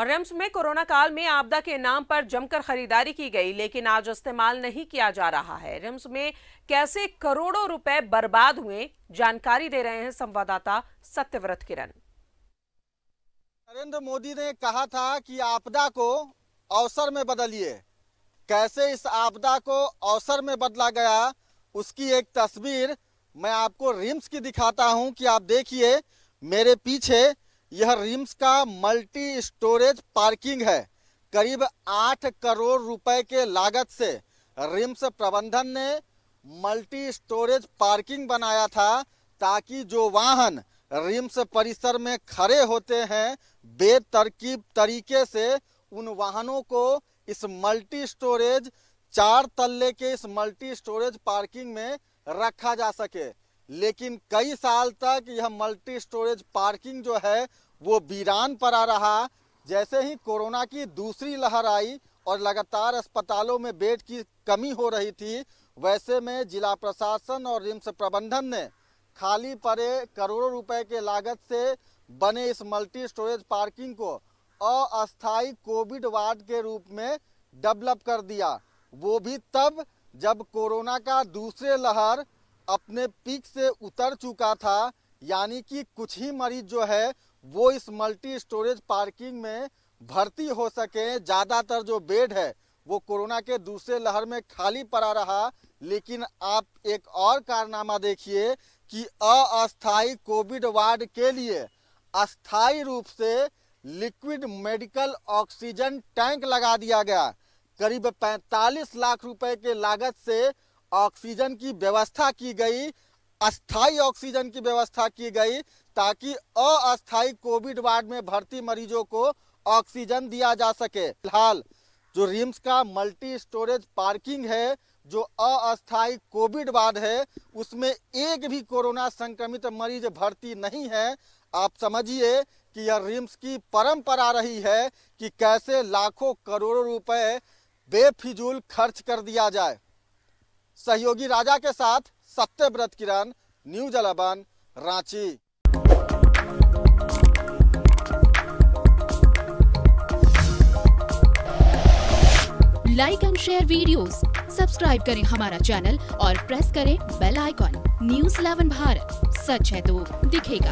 और रिम्स में कोरोना काल में आपदा के नाम पर जमकर खरीदारी की गई लेकिन आज इस्तेमाल नहीं किया जा रहा है रिम्स में कैसे करोड़ों रुपए बर्बाद हुए जानकारी दे रहे हैं संवाददाता सत्यव्रत किरण नरेंद्र मोदी ने कहा था कि आपदा को अवसर में बदलिए कैसे इस आपदा को अवसर में बदला गया उसकी एक तस्वीर मैं आपको रिम्स की दिखाता हूं कि आप देखिए मेरे पीछे यह रिम्स का मल्टी स्टोरेज पार्किंग है करीब आठ करोड़ रुपए के लागत से रिम्स प्रबंधन ने मल्टी स्टोरेज पार्किंग बनाया था ताकि जो वाहन रिम्स परिसर में खड़े होते हैं बेतरकीब तरीके से उन वाहनों को इस मल्टी स्टोरेज चार तल्ले के इस मल्टी स्टोरेज पार्किंग में रखा जा सके लेकिन कई साल तक यह मल्टी स्टोरेज पार्किंग जो है वो वीरान आ रहा जैसे ही कोरोना की दूसरी लहर आई और लगातार अस्पतालों में बेड की कमी हो रही थी वैसे में जिला प्रशासन और रिम्स प्रबंधन ने खाली पड़े करोड़ों रुपए के लागत से बने इस मल्टी स्टोरेज पार्किंग को अस्थाई कोविड वार्ड के रूप में डेवलप कर दिया वो भी तब जब कोरोना का दूसरे लहर अपने पीक से उतर चुका था यानी कि कुछ ही मरीज जो है वो इस मल्टी स्टोरेज पार्किंग में भर्ती हो सके ज़्यादातर जो बेड है वो कोरोना के दूसरे लहर में खाली पड़ा रहा लेकिन आप एक और कारनामा देखिए कि अस्थाई कोविड वार्ड के लिए अस्थाई रूप से लिक्विड मेडिकल ऑक्सीजन टैंक लगा दिया गया करीब 45 लाख रुपए के लागत से ऑक्सीजन की व्यवस्था की गई अस्थाई ऑक्सीजन की व्यवस्था की गई ताकि अस्थाई कोविड वार्ड में भर्ती मरीजों को ऑक्सीजन दिया जा सके फिलहाल जो रिम्स का मल्टी स्टोरेज पार्किंग है जो अस्थाई कोविड वार्ड है उसमें एक भी कोरोना संक्रमित मरीज भर्ती नहीं है आप समझिए कि यह रिम्स की परंपरा रही है कि कैसे लाखों करोड़ों रुपए बेफिजूल खर्च कर दिया जाए सहयोगी राजा के साथ Satyavrat Kiran news eleven Ranchi like and share videos, subscribe करें हमारा चैनल और प्रेस करें बेल आइकॉन न्यूज 11 भारत सच है तो दिखेगा